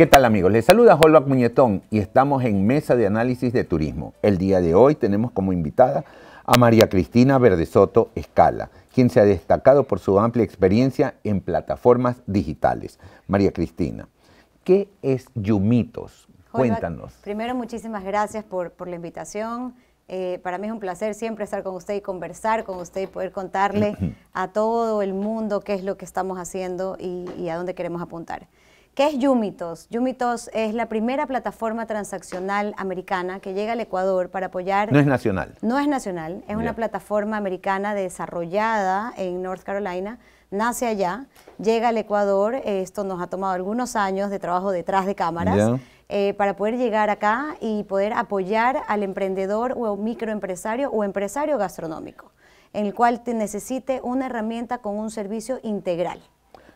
¿Qué tal amigos? Les saluda Holbach Muñetón y estamos en Mesa de Análisis de Turismo. El día de hoy tenemos como invitada a María Cristina Verdesoto Escala, quien se ha destacado por su amplia experiencia en plataformas digitales. María Cristina, ¿qué es Yumitos? Cuéntanos. primero, muchísimas gracias por, la invitación. Eh, para mí es un placer siempre estar con usted y conversar con usted y poder contarle a todo el mundo qué es lo que estamos haciendo y a dónde queremos apuntar. ¿Qué es Yumitos? Yumitos es la primera plataforma transaccional americana que llega al Ecuador para apoyar... No es nacional. No es nacional, es una plataforma americana desarrollada en North Carolina, nace allá, llega al Ecuador, esto nos ha tomado algunos años de trabajo detrás de cámaras, eh, para poder llegar acá y poder apoyar al emprendedor o microempresario o empresario gastronómico, en el cual te necesite una herramienta con un servicio integral.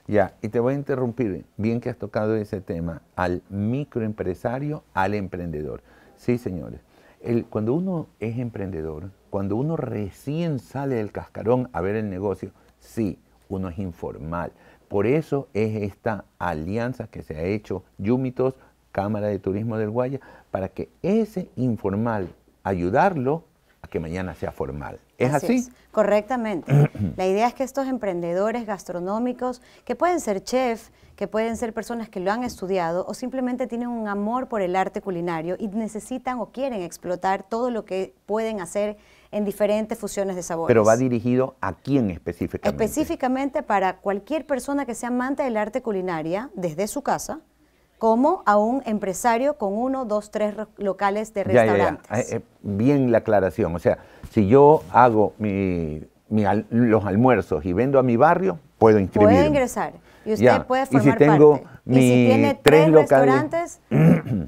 Ya, y te voy a interrumpir, bien que has tocado ese tema, al microempresario, al emprendedor. Sí, señores. cuando uno es emprendedor, cuando uno recién sale del cascarón a ver el negocio, sí, uno es informal. Por eso es esta alianza que se ha hecho Yumitos, Cámara de Turismo del Guaya, para que ese informal, ayudarlo a que mañana sea formal. ¿Es así? correctamente. La idea es que estos emprendedores gastronómicos, que pueden ser chef, que pueden ser personas que lo han estudiado o simplemente tienen un amor por el arte culinario y necesitan o quieren explotar todo lo que pueden hacer en diferentes fusiones de sabores. Pero va dirigido a quién específicamente? Específicamente para cualquier persona que sea amante del arte culinaria desde su casa, como a un empresario con uno, dos, tres locales de restaurantes. Ah, eh, bien la aclaración. O sea, si yo hago los almuerzos y vendo a mi barrio, puedo inscribirme. Puede ingresar. Y usted puede formar parte. y si tiene tres, restaurantes,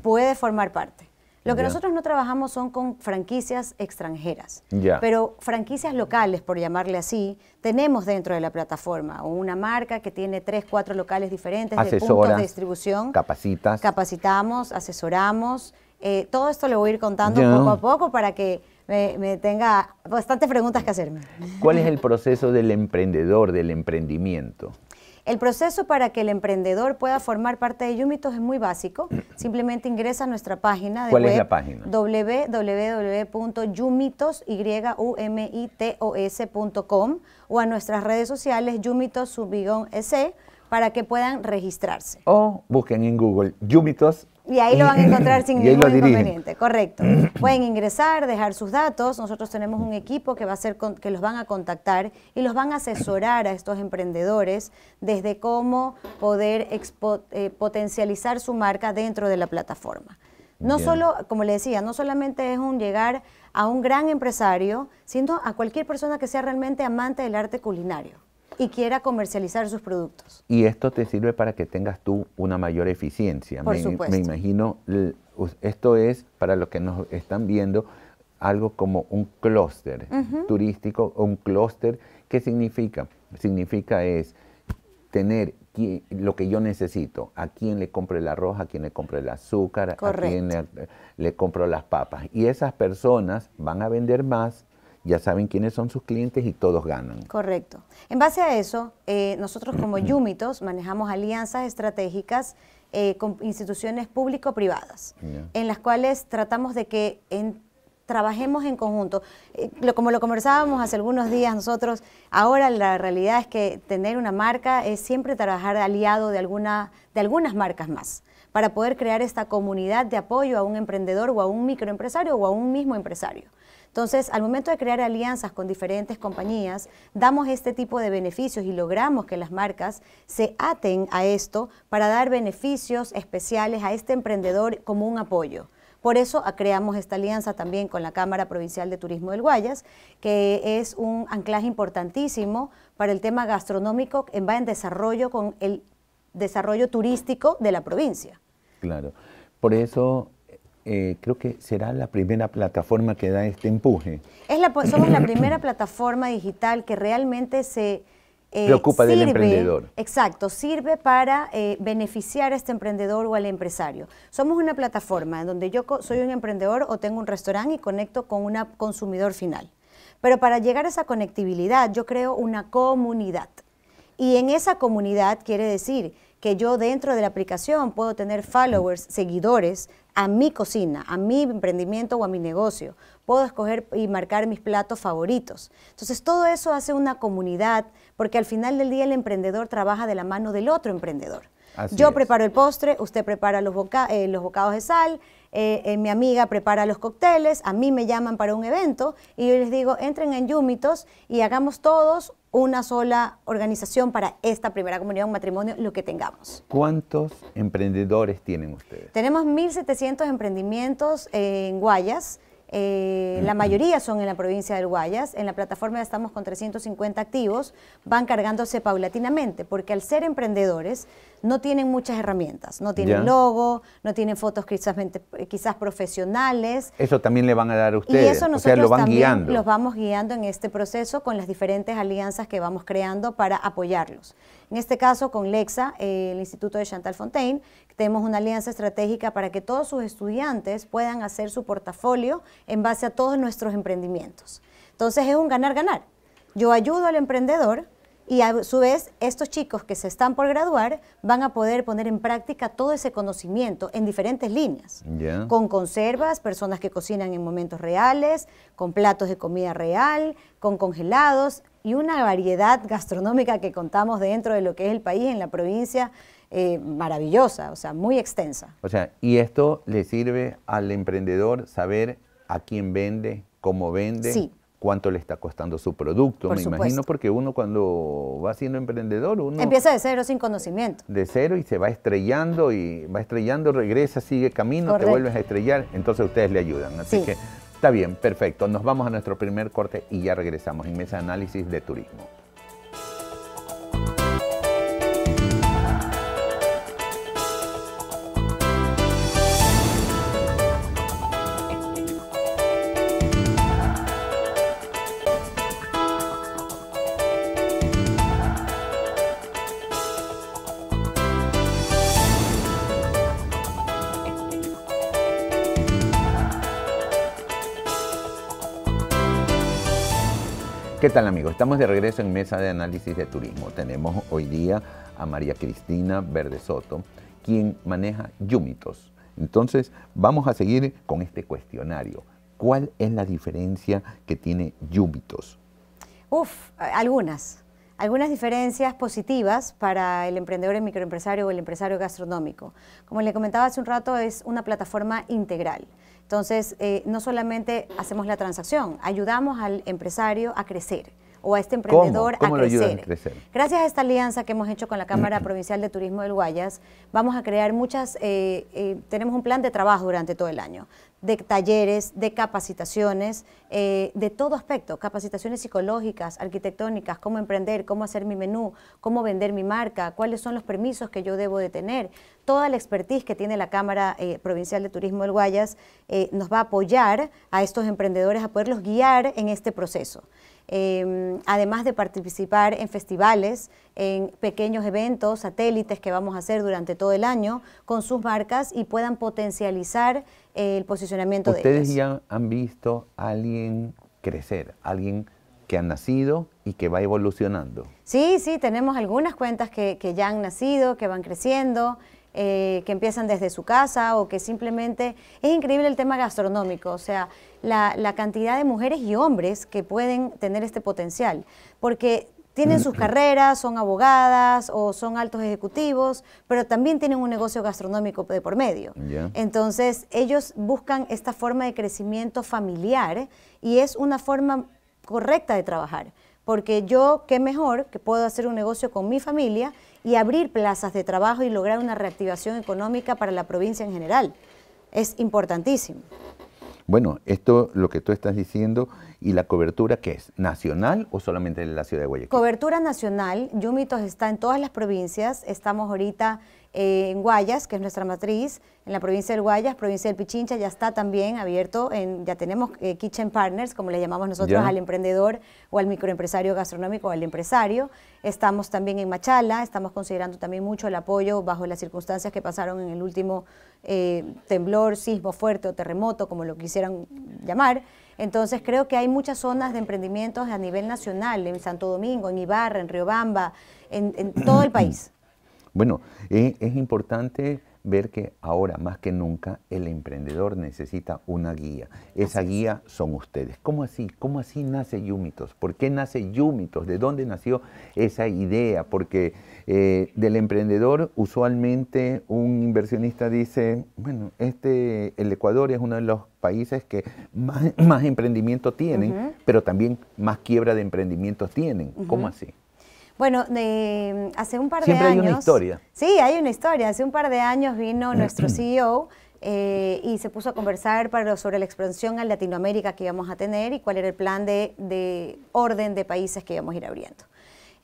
puede formar parte. Lo que nosotros no trabajamos son con franquicias extranjeras, pero franquicias locales, por llamarle así, tenemos dentro de la plataforma una marca que tiene tres, cuatro locales diferentes de puntos de distribución. Capacitas. Capacitamos, asesoramos. Eh, todo esto lo voy a ir contando poco a poco para que me, tenga bastantes preguntas que hacerme. ¿Cuál es el proceso del emprendedor, del emprendimiento? El proceso para que el emprendedor pueda formar parte de Yumitos es muy básico. Simplemente ingresa a nuestra página de ¿Cuál es la página? www.yumitos.com o a nuestras redes sociales yumitos para que puedan registrarse. O busquen en Google Yumitos y ahí lo van a encontrar sin ningún inconveniente, correcto. Pueden ingresar, dejar sus datos, nosotros tenemos un equipo que, va a ser que los van a contactar y los van a asesorar a estos emprendedores desde cómo poder eh, potencializar su marca dentro de la plataforma. No solo, como le decía, no solamente es un llegar a un gran empresario, sino a cualquier persona que sea realmente amante del arte culinario y quiera comercializar sus productos. Y esto te sirve para que tengas tú una mayor eficiencia. me, supuesto. me imagino, esto es, para los que nos están viendo, algo como un clúster turístico un clúster. ¿Qué significa? Significa es tener lo que yo necesito, a quien le compre el arroz, a quién le compro el azúcar, a quién le, le compro las papas. Y esas personas van a vender más ya saben quiénes son sus clientes y todos ganan. Correcto. En base a eso, eh, nosotros como Yumitos manejamos alianzas estratégicas eh, con instituciones público-privadas, en las cuales tratamos de que trabajemos en conjunto. Eh, como lo conversábamos hace algunos días nosotros, ahora la realidad es que tener una marca es siempre trabajar aliado de, alguna, de algunas marcas más para poder crear esta comunidad de apoyo a un emprendedor o a un microempresario o a un mismo empresario. Entonces, al momento de crear alianzas con diferentes compañías, damos este tipo de beneficios y logramos que las marcas se aten a esto para dar beneficios especiales a este emprendedor como un apoyo. Por eso creamos esta alianza también con la Cámara Provincial de Turismo del Guayas, que es un anclaje importantísimo para el tema gastronómico, que va en desarrollo con el desarrollo turístico de la provincia. Claro, por eso eh, creo que será la primera plataforma que da este empuje. Es la, somos la primera plataforma digital que realmente se... Eh, Preocupa del emprendedor. Exacto, sirve para eh, beneficiar a este emprendedor o al empresario. Somos una plataforma en donde yo soy un emprendedor o tengo un restaurante y conecto con un consumidor final. Pero para llegar a esa conectividad yo creo una comunidad. Y en esa comunidad quiere decir yo dentro de la aplicación puedo tener followers, seguidores a mi cocina, a mi emprendimiento o a mi negocio. Puedo escoger y marcar mis platos favoritos. Entonces todo eso hace una comunidad porque al final del día el emprendedor trabaja de la mano del otro emprendedor. yo preparo el postre, usted prepara los, eh, bocados de sal, eh, eh, mi amiga prepara los cócteles, a mí me llaman para un evento y yo les digo, entren en Yumitos y hagamos todos una sola organización para esta primera comunidad, un matrimonio, lo que tengamos. ¿Cuántos emprendedores tienen ustedes? Tenemos 1.700 emprendimientos en Guayas. Eh, la mm. mayoría son en la provincia de Guayas. En la plataforma estamos con 350 activos. Van cargándose paulatinamente porque al ser emprendedores no tienen muchas herramientas. No tienen logo, no tienen fotos quizás, quizás profesionales. Eso también le van a dar a ustedes. Y eso nosotros o sea, lo van también los vamos guiando en este proceso con las diferentes alianzas que vamos creando para apoyarlos. En este caso, con Lexa, eh, el Instituto de Chantal Fontaine, tenemos una alianza estratégica para que todos sus estudiantes puedan hacer su portafolio en base a todos nuestros emprendimientos. Entonces es un ganar-ganar. Yo ayudo al emprendedor y a su vez estos chicos que se están por graduar van a poder poner en práctica todo ese conocimiento en diferentes líneas, con conservas, personas que cocinan en momentos reales, con platos de comida real, con congelados y una variedad gastronómica que contamos dentro de lo que es el país, en la provincia, eh, maravillosa, o sea, muy extensa. O sea, y esto le sirve al emprendedor saber a quién vende, cómo vende. Sí cuánto le está costando su producto, me imagino, porque uno cuando va siendo emprendedor, uno... Empieza de cero sin conocimiento. De cero y se va estrellando y va estrellando, regresa, sigue camino, te vuelves a estrellar, entonces ustedes le ayudan. Así que está bien, perfecto. Nos vamos a nuestro primer corte y ya regresamos en Mesa Análisis de Turismo. ¿Qué tal amigos? Estamos de regreso en Mesa de Análisis de Turismo. Tenemos hoy día a María Cristina Verde Soto, quien maneja Yumitos. Entonces, vamos a seguir con este cuestionario. ¿Cuál es la diferencia que tiene Yumitos? Uf, algunas. Algunas diferencias positivas para el emprendedor el microempresario o el empresario gastronómico. Como le comentaba hace un rato, es una plataforma integral. Entonces, eh, no solamente hacemos la transacción, ayudamos al empresario a crecer o a este emprendedor a, crecer. Gracias a esta alianza que hemos hecho con la Cámara Provincial de Turismo del Guayas, vamos a crear muchas, eh, eh, tenemos un plan de trabajo durante todo el año, de talleres, de capacitaciones, eh, de todo aspecto, capacitaciones psicológicas, arquitectónicas, cómo emprender, cómo hacer mi menú, cómo vender mi marca, cuáles son los permisos que yo debo de tener. Toda la expertise que tiene la Cámara eh, Provincial de Turismo del Guayas eh, nos va a apoyar a estos emprendedores a poderlos guiar en este proceso. Em, además de participar en festivales, en pequeños eventos, satélites que vamos a hacer durante todo el año con sus marcas y puedan potencializar el posicionamiento de Ustedes ya han visto a alguien crecer, alguien que ha nacido y que va evolucionando. Sí, sí, tenemos algunas cuentas que, que ya han nacido, que van creciendo, eh, que empiezan desde su casa o que simplemente... Es increíble el tema gastronómico, o sea, la, cantidad de mujeres y hombres que pueden tener este potencial, porque tienen mm, sus carreras, son abogadas o son altos ejecutivos, pero también tienen un negocio gastronómico de por medio. Entonces, ellos buscan esta forma de crecimiento familiar y es una forma correcta de trabajar, porque yo, qué mejor que puedo hacer un negocio con mi familia y abrir plazas de trabajo y lograr una reactivación económica para la provincia en general. Es importantísimo. Bueno, esto lo que tú estás diciendo y la cobertura que es nacional o solamente en la ciudad de Guayaquil. Cobertura nacional, Yumitos está en todas las provincias, estamos ahorita eh, en Guayas, que es nuestra matriz, en la provincia del Guayas, provincia del Pichincha, ya está también abierto, en, ya tenemos eh, Kitchen Partners, como le llamamos nosotros al emprendedor o al microempresario gastronómico o al empresario. Estamos también en Machala, estamos considerando también mucho el apoyo bajo las circunstancias que pasaron en el último eh, temblor, sismo fuerte o terremoto, como lo quisieran llamar. Entonces creo que hay muchas zonas de emprendimientos a nivel nacional, en Santo Domingo, en Ibarra, en Riobamba, en todo el país. Bueno, eh, es importante ver que ahora más que nunca el emprendedor necesita una guía. Esa guía son ustedes. ¿Cómo así? ¿Cómo así nace Yúmitos? ¿Por qué nace Yumitos? ¿De dónde nació esa idea? Porque eh, del emprendedor usualmente un inversionista dice, bueno, este, el Ecuador es uno de los países que más, emprendimiento tienen, pero también más quiebra de emprendimientos tienen. ¿Cómo así? Bueno, mm, hace un par de años... hay una historia. Sí, hay una historia. Hace un par de años vino nuestro CEO eh, y se puso a conversar sobre la expansión a Latinoamérica que íbamos a tener y cuál era el plan de, orden de países que íbamos a ir abriendo.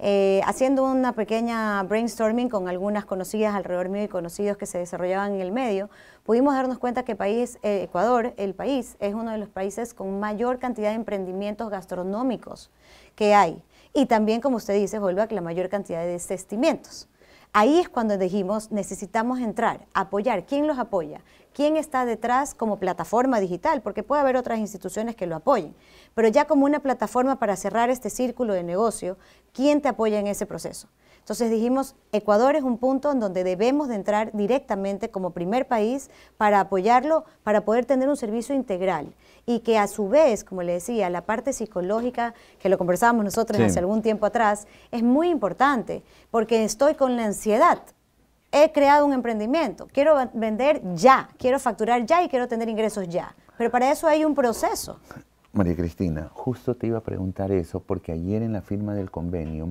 Eh, haciendo una pequeña brainstorming con algunas conocidas alrededor mío y conocidos que se desarrollaban en el medio, pudimos darnos cuenta que país, eh, Ecuador, el país, es uno de los países con mayor cantidad de emprendimientos gastronómicos que hay y también, como usted dice, que la mayor cantidad de desestimientos. Ahí es cuando dijimos, necesitamos entrar, apoyar. ¿Quién los apoya? ¿Quién está detrás como plataforma digital? Porque puede haber otras instituciones que lo apoyen. Pero ya como una plataforma para cerrar este círculo de negocio, ¿quién te apoya en ese proceso? Entonces dijimos, Ecuador es un punto en donde debemos de entrar directamente como primer país para apoyarlo, para poder tener un servicio integral y que a su vez, como le decía, la parte psicológica, que lo conversábamos nosotros hace algún tiempo atrás, es muy importante porque estoy con la ansiedad. He creado un emprendimiento, quiero vender ya, quiero facturar ya y quiero tener ingresos ya. Pero para eso hay un proceso. María Cristina, justo te iba a preguntar eso porque ayer en la firma del convenio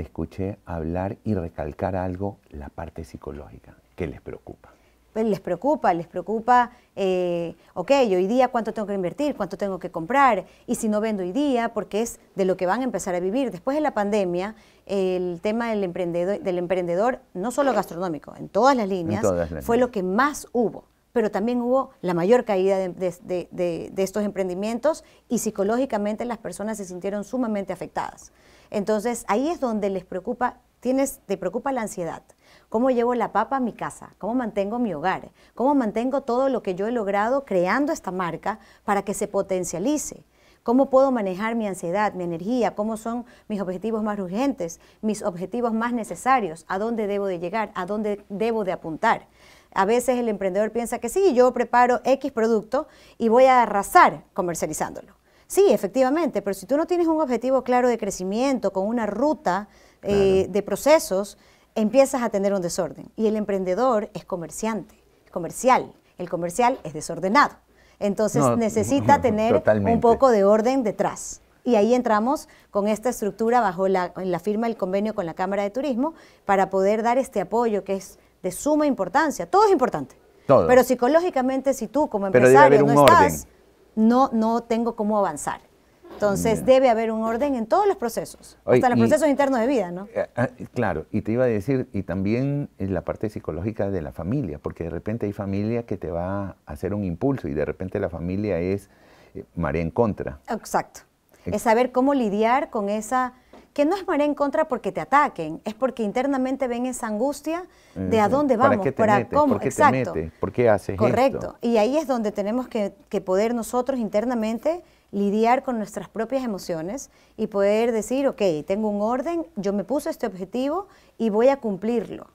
escuché hablar y recalcar algo, la parte psicológica, que les preocupa. Pues les preocupa, les preocupa, eh, ok, hoy día cuánto tengo que invertir, cuánto tengo que comprar, y si no vendo hoy día, porque es de lo que van a empezar a vivir. Después de la pandemia, el tema del emprendedor, del emprendedor no solo gastronómico, en todas las líneas, fue lo que más hubo pero también hubo la mayor caída de, estos emprendimientos y psicológicamente las personas se sintieron sumamente afectadas. Entonces ahí es donde les preocupa, tienes, te preocupa la ansiedad. ¿Cómo llevo la papa a mi casa? ¿Cómo mantengo mi hogar? ¿Cómo mantengo todo lo que yo he logrado creando esta marca para que se potencialice? ¿Cómo puedo manejar mi ansiedad, mi energía? ¿Cómo son mis objetivos más urgentes, mis objetivos más necesarios? ¿A dónde debo de llegar? ¿A dónde debo de apuntar? A veces el emprendedor piensa que sí, yo preparo X producto y voy a arrasar comercializándolo. Sí, efectivamente, pero si tú no tienes un objetivo claro de crecimiento, con una ruta eh, de procesos, empiezas a tener un desorden. Y el emprendedor es comerciante, comercial. El comercial es desordenado. Entonces necesita tener un poco de orden detrás. Y ahí entramos con esta estructura bajo la, la firma del convenio con la Cámara de Turismo para poder dar este apoyo que es de suma importancia. Todo es importante. Pero psicológicamente, si tú como empresario no estás, no, no tengo cómo avanzar. Entonces debe haber un orden en todos los procesos, hasta los procesos internos de vida, ¿no? Eh, ah, eh, claro, y te iba a decir, y también la parte psicológica de la familia, porque de repente hay familia que te va a hacer un impulso y de repente la familia es eh, mare en contra. Exacto. Es saber cómo lidiar con esa que no es maré en contra porque te ataquen, es porque internamente ven esa angustia de a dónde vamos, ¿Para, cómo, ¿Por Te ¿Por qué haces Correcto. Y ahí es donde tenemos que, que, poder nosotros internamente lidiar con nuestras propias emociones y poder decir, ok, tengo un orden, yo me puse este objetivo y voy a cumplirlo.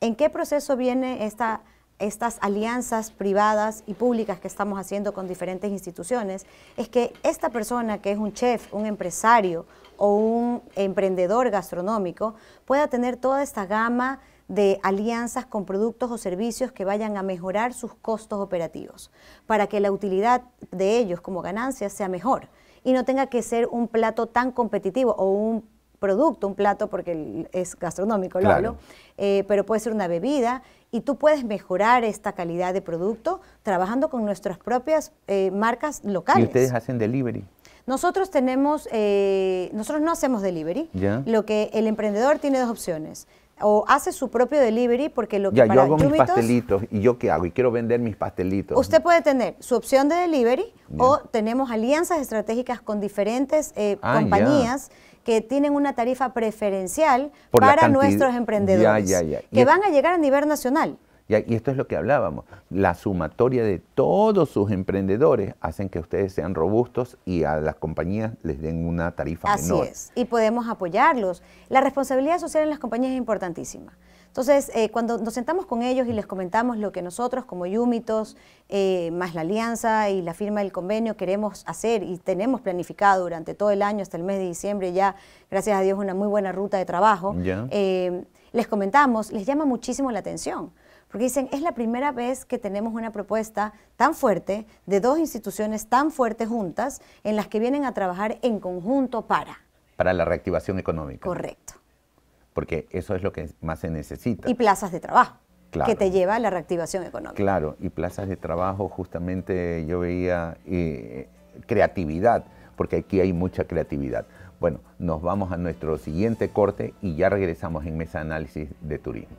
¿En qué proceso viene esta estas alianzas privadas y públicas que estamos haciendo con diferentes instituciones, es que esta persona que es un chef, un empresario o un emprendedor gastronómico pueda tener toda esta gama de alianzas con productos o servicios que vayan a mejorar sus costos operativos, para que la utilidad de ellos como ganancia sea mejor y no tenga que ser un plato tan competitivo o un producto, un plato, porque es gastronómico, lo eh, pero puede ser una bebida, y tú puedes mejorar esta calidad de producto trabajando con nuestras propias eh, marcas locales. ¿Y ustedes hacen delivery? Nosotros tenemos, eh, nosotros no hacemos delivery. Lo que el emprendedor tiene dos opciones o hace su propio delivery porque lo que ya, para yo hago mis pastelitos y yo qué hago y quiero vender mis pastelitos. Usted puede tener su opción de delivery o tenemos alianzas estratégicas con diferentes ah, compañías que tienen una tarifa preferencial para nuestros emprendedores, que van a llegar a nivel nacional. Y esto es lo que hablábamos, la sumatoria de todos sus emprendedores hacen que ustedes sean robustos y a las compañías les den una tarifa menor. Así es, y podemos apoyarlos. La responsabilidad social en las compañías es importantísima. Entonces, eh, cuando nos sentamos con ellos y les comentamos lo que nosotros como Yumitos, eh, más la alianza y la firma del convenio queremos hacer y tenemos planificado durante todo el año hasta el mes de diciembre ya, gracias a Dios, una muy buena ruta de trabajo, eh, les comentamos, les llama muchísimo la atención porque dicen, es la primera vez que tenemos una propuesta tan fuerte de dos instituciones tan fuertes juntas en las que vienen a trabajar en conjunto para... Para la reactivación económica. Correcto porque eso es lo que más se necesita. Y plazas de trabajo. que te lleva a la reactivación económica. Claro, y plazas de trabajo, justamente yo veía eh, creatividad, porque aquí hay mucha creatividad. Bueno, nos vamos a nuestro siguiente corte y ya regresamos en Mesa Análisis de Turismo.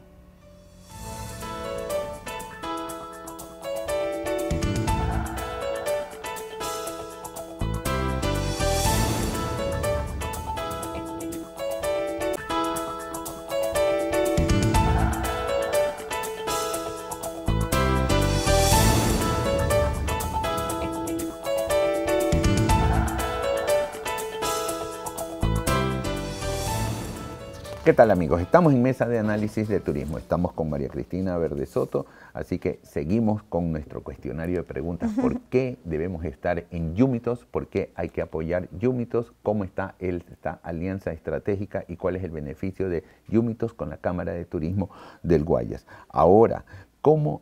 ¿Qué tal amigos? Estamos en mesa de análisis de turismo. Estamos con María Cristina Verde Soto, así que seguimos con nuestro cuestionario de preguntas. ¿Por qué debemos estar en Yumitos? ¿Por qué hay que apoyar Yumitos? ¿Cómo está esta alianza estratégica y cuál es el beneficio de Yumitos con la Cámara de Turismo del Guayas? Ahora, ¿cómo,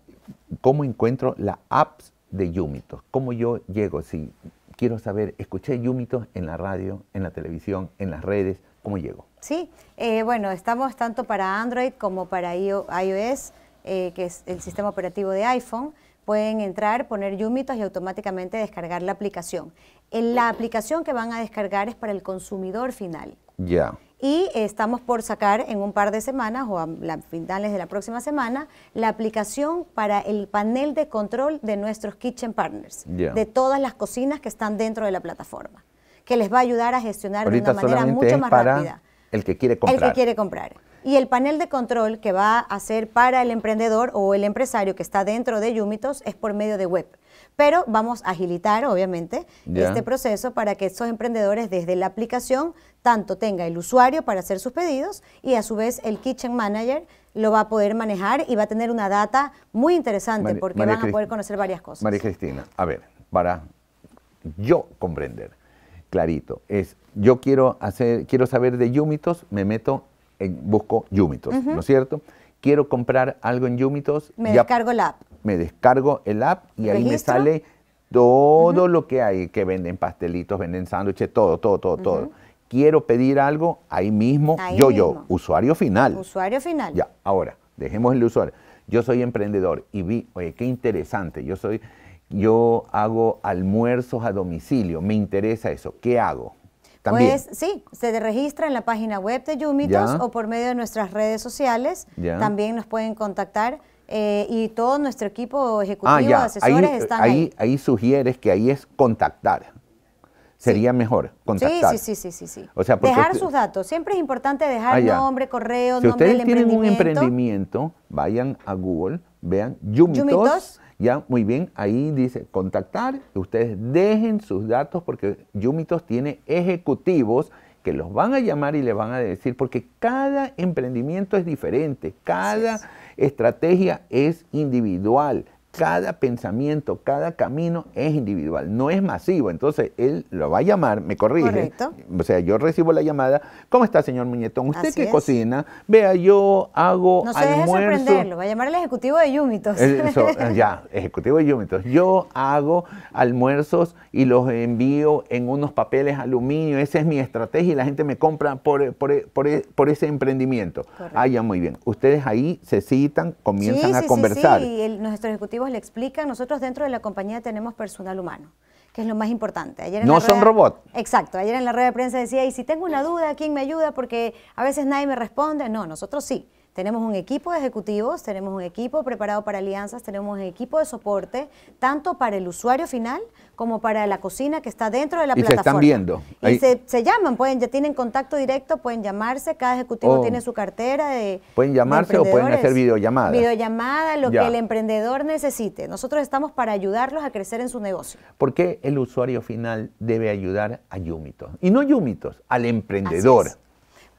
cómo encuentro la app de Yumitos? ¿Cómo yo llego? Si quiero saber, escuché Yumitos en la radio, en la televisión, en las redes ¿Cómo llego? Sí, eh, bueno, estamos tanto para Android como para iOS, eh, que es el sistema operativo de iPhone. Pueden entrar, poner Yumitos y automáticamente descargar la aplicación. la aplicación que van a descargar es para el consumidor final. Ya. Y estamos por sacar en un par de semanas o a finales de la próxima semana la aplicación para el panel de control de nuestros kitchen partners, de todas las cocinas que están dentro de la plataforma que les va a ayudar a gestionar de una manera mucho más rápida. El que quiere comprar. El que quiere comprar. Y el panel de control que va a hacer para el emprendedor o el empresario que está dentro de Yumitos es por medio de web. Pero vamos a agilitar, obviamente, este proceso para que esos emprendedores desde la aplicación tanto tenga el usuario para hacer sus pedidos y a su vez el kitchen manager lo va a poder manejar y va a tener una data muy interesante porque van a poder conocer varias cosas. María Cristina, a ver, para yo comprender, clarito. Es, yo quiero, hacer, quiero saber de Yumitos, me meto, en, busco Yumitos, ¿no es cierto? Quiero comprar algo en Yumitos. Me descargo el app. Me descargo el app y ahí me sale todo lo que hay, que venden pastelitos, venden sándwiches, todo, todo, todo, todo. Quiero pedir algo, ahí mismo, yo, yo, usuario final. Usuario final. Ya, ahora, dejemos el usuario. Yo soy emprendedor y vi, oye, qué interesante, yo soy, yo hago almuerzos a domicilio, me interesa eso, ¿qué hago? También. Pues sí, se registra en la página web de Yumitos o por medio de nuestras redes sociales. También nos pueden contactar eh, y todo nuestro equipo ejecutivo ah, asesores están ahí, ahí. sugieres que ahí es contactar. Sería mejor contactar. Sí, sí, sí, sí, sí. O sea, dejar sus datos. Siempre es importante dejar ah, nombre, correo, nombre del emprendimiento. Si ustedes tienen un emprendimiento, vayan a Google, vean Yumitos ya, muy bien, ahí dice contactar, ustedes dejen sus datos porque Yumitos tiene ejecutivos que los van a llamar y les van a decir, porque cada emprendimiento es diferente, cada estrategia es individual, cada pensamiento, cada camino es individual, no es masivo. Entonces, él lo va a llamar, me corrige. O sea, yo recibo la llamada, ¿cómo está, señor Muñetón? ¿Usted qué cocina? Vea, yo hago no se Deje sorprenderlo, va a llamar el ejecutivo de Yumitos. Eh, eso, ah, ya, ejecutivo de Yumitos. Yo hago almuerzos y los envío en unos papeles aluminio, esa es mi estrategia y la gente me compra por, ese emprendimiento. Ah, ya, muy bien. Ustedes ahí se citan, comienzan a conversar. Sí, sí, nuestro ejecutivo le explican, nosotros dentro de la compañía tenemos personal humano que es lo más importante. Ayer no son robots. Exacto, ayer en la red de prensa decía, y si tengo una duda, ¿quién me ayuda? Porque a veces nadie me responde. No, nosotros sí. Tenemos un equipo de ejecutivos, tenemos un equipo preparado para alianzas, tenemos un equipo de soporte, tanto para el usuario final como para la cocina que está dentro de la plataforma. Y se están viendo. Y se, llaman, pueden, ya tienen contacto directo, pueden llamarse, cada ejecutivo oh. tiene su cartera de Pueden llamarse o pueden hacer videollamadas. Videollamada, lo que el emprendedor necesite. Nosotros estamos para ayudarlos a crecer en su negocio. ¿Por qué el usuario final debe ayudar a Yumitos? Y no Yumitos, al emprendedor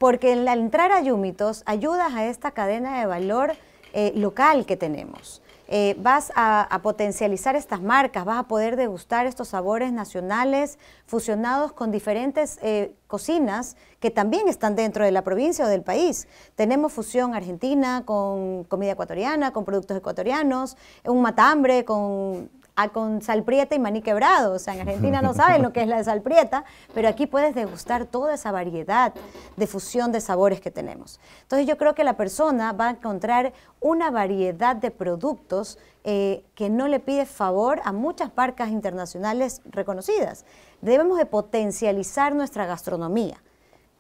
porque al entrar a Yumitos ayudas a esta cadena de valor eh, local que tenemos. Eh, vas a, potencializar estas marcas, vas a poder degustar estos sabores nacionales fusionados con diferentes eh, cocinas que también están dentro de la provincia o del país. Tenemos fusión argentina con comida ecuatoriana, con productos ecuatorianos, un matambre con con salprieta y maní quebrado. O sea, en Argentina no saben lo que es la salprieta, pero aquí puedes degustar toda esa variedad de fusión de sabores que tenemos. Entonces yo creo que la persona va a encontrar una variedad de productos eh, que no le pide favor a muchas marcas internacionales reconocidas. Debemos de potencializar nuestra gastronomía.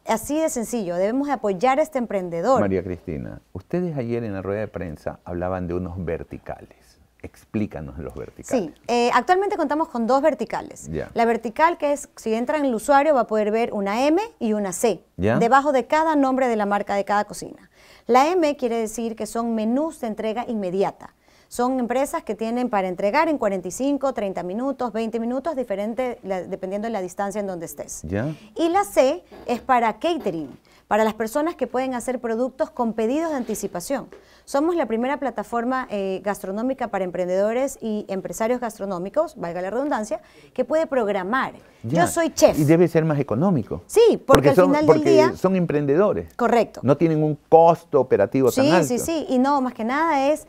Así de sencillo, debemos de apoyar a este emprendedor. María Cristina, ustedes ayer en la rueda de prensa hablaban de unos verticales. Explícanos los verticales. Sí, eh, actualmente contamos con dos verticales. La vertical que es, si entra en el usuario va a poder ver una M y una C debajo de cada nombre de la marca de cada cocina. La M quiere decir que son menús de entrega inmediata. Son empresas que tienen para entregar en 45, 30 minutos, 20 minutos, diferente dependiendo de la distancia en donde estés. ¿Ya? Y la C es para catering para las personas que pueden hacer productos con pedidos de anticipación. Somos la primera plataforma eh, gastronómica para emprendedores y empresarios gastronómicos, valga la redundancia, que puede programar. Yo soy chef. Y debe ser más económico. Sí, porque, al final del día... Son emprendedores. Correcto. No tienen un costo operativo tan alto. Sí, sí, sí. Y no, más que nada es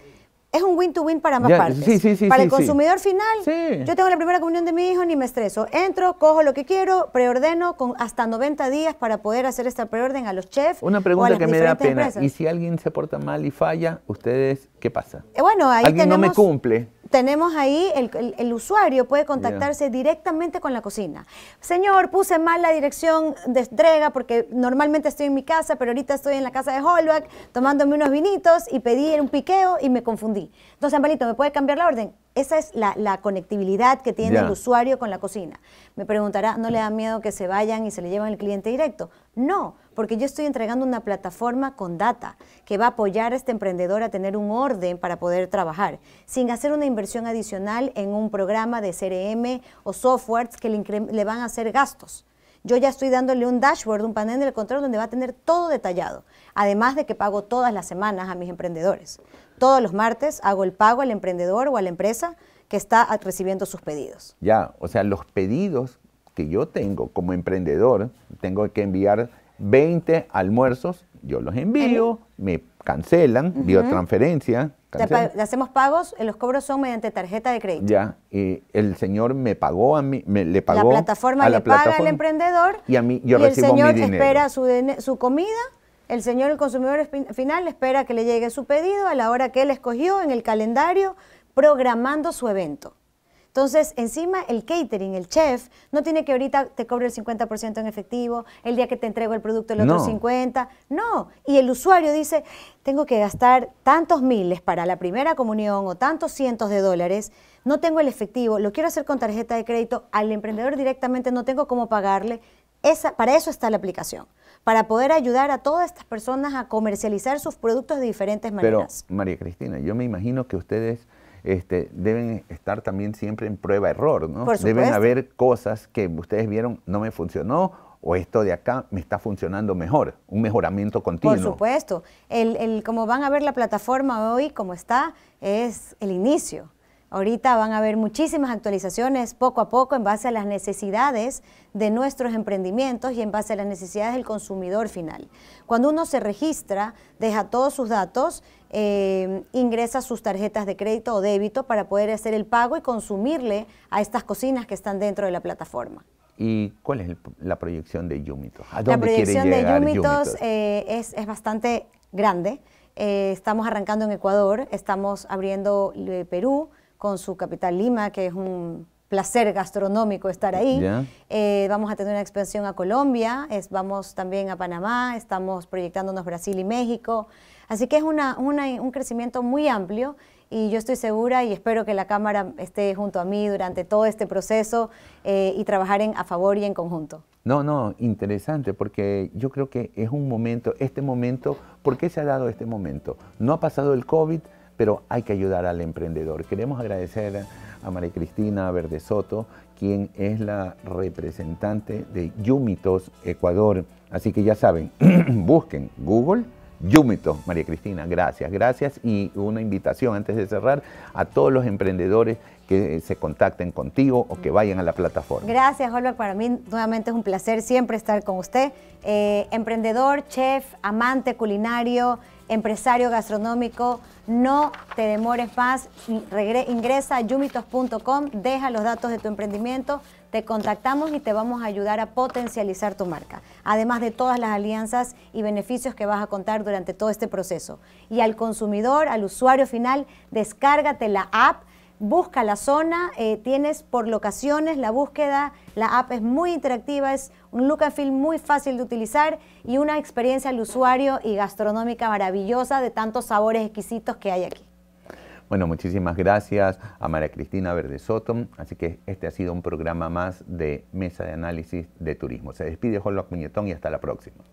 es un win-to-win para ambas partes. para el consumidor final, yo tengo la primera comunión de mi hijo, ni me estreso. Entro, cojo lo que quiero, preordeno con hasta 90 días para poder hacer esta preorden a los chefs. Una pregunta que me da pena. Y si alguien se porta mal y falla, ¿ustedes qué pasa? Eh, bueno, ¿Alguien no me cumple tenemos ahí, el, usuario puede contactarse directamente con la cocina. Señor, puse mal la dirección de entrega porque normalmente estoy en mi casa, pero ahorita estoy en la casa de Holbach tomándome unos vinitos y pedí un piqueo y me confundí. Entonces, Ambalito, ¿me puede cambiar la orden? Esa es la, conectividad que tiene el usuario con la cocina. Me preguntará, ¿no le da miedo que se vayan y se le llevan el cliente directo? No, porque yo estoy entregando una plataforma con data que va a apoyar a este emprendedor a tener un orden para poder trabajar, sin hacer una inversión adicional en un programa de CRM o softwares que le, le van a hacer gastos yo ya estoy dándole un dashboard, un panel del control donde va a tener todo detallado, además de que pago todas las semanas a mis emprendedores todos los martes hago el pago al emprendedor o a la empresa que está recibiendo sus pedidos. Ya, o sea, los pedidos que yo tengo como emprendedor, tengo que enviar 20 almuerzos, yo los envío, me cancelan, uh transferencia. Le hacemos pagos, eh, los cobros son mediante tarjeta de crédito. Ya, y el señor me pagó a mí, me, le pagó. La plataforma a la le paga al emprendedor y a mí yo y el señor espera su, su comida el señor, el consumidor final, espera que le llegue su pedido a la hora que él escogió en el calendario, programando su evento. Entonces, encima el catering, el chef, no tiene que ahorita te cobre el 50% en efectivo, el día que te entrego el producto el otro 50%. No. Y el usuario dice, tengo que gastar tantos miles para la primera comunión o tantos cientos de dólares, no tengo el efectivo, lo quiero hacer con tarjeta de crédito, al emprendedor directamente no tengo cómo pagarle. Esa, para eso está la aplicación para poder ayudar a todas estas personas a comercializar sus productos de diferentes maneras. Pero, María Cristina, yo me imagino que ustedes este, deben estar también siempre en prueba-error, ¿no? Por supuesto. deben haber cosas que ustedes vieron no me funcionó o esto de acá me está funcionando mejor, un mejoramiento continuo. Por supuesto, el, el, como van a ver la plataforma hoy, como está, es el inicio. Ahorita van a haber muchísimas actualizaciones poco a poco en base a las necesidades de nuestros emprendimientos y en base a las necesidades del consumidor final. Cuando uno se registra, deja todos sus datos, eh, ingresa sus tarjetas de crédito o débito para poder hacer el pago y consumirle a estas cocinas que están dentro de la plataforma. ¿Y cuál es la proyección de Yumitos? la proyección de Yumitos, eh, es, bastante grande. Eh, estamos arrancando en Ecuador, estamos abriendo Perú, con su capital Lima, que es un placer gastronómico estar ahí. Eh, vamos a tener una expansión a Colombia, vamos también a Panamá, estamos proyectándonos Brasil y México. Así que es un crecimiento muy amplio y yo estoy segura y espero que la Cámara esté junto a mí durante todo este proceso eh, y trabajar en, a favor y en conjunto. No, no, interesante, porque yo creo que es un momento, este momento, ¿por qué se ha dado este momento? No ha pasado el COVID, pero hay que ayudar al emprendedor. Queremos agradecer a María Cristina Verde Soto, quien es la representante de Yumitos Ecuador. Así que ya saben, busquen Google. Yumito, María Cristina, gracias, gracias y una invitación antes de cerrar a todos los emprendedores que se contacten contigo o que vayan a la plataforma. Gracias, Holberg, para mí nuevamente es un placer siempre estar con usted, eh, emprendedor, chef, amante culinario, empresario gastronómico, no te demores más, ingresa a yumitos.com, deja los datos de tu emprendimiento, te contactamos y te vamos a ayudar a potencializar tu marca, además de todas las alianzas y beneficios que vas a contar durante todo este proceso. Y al consumidor, al usuario final, descárgate la app busca la zona, eh, tienes por locaciones la búsqueda, la app es muy interactiva, es un look and feel muy fácil de utilizar y una experiencia al usuario y gastronómica maravillosa de tantos sabores exquisitos que hay aquí. Bueno, muchísimas gracias a María Cristina Verde Soto. Así que este ha sido un programa más de Mesa de Análisis de Turismo. Se despide Jorge Muñetón y hasta la próxima.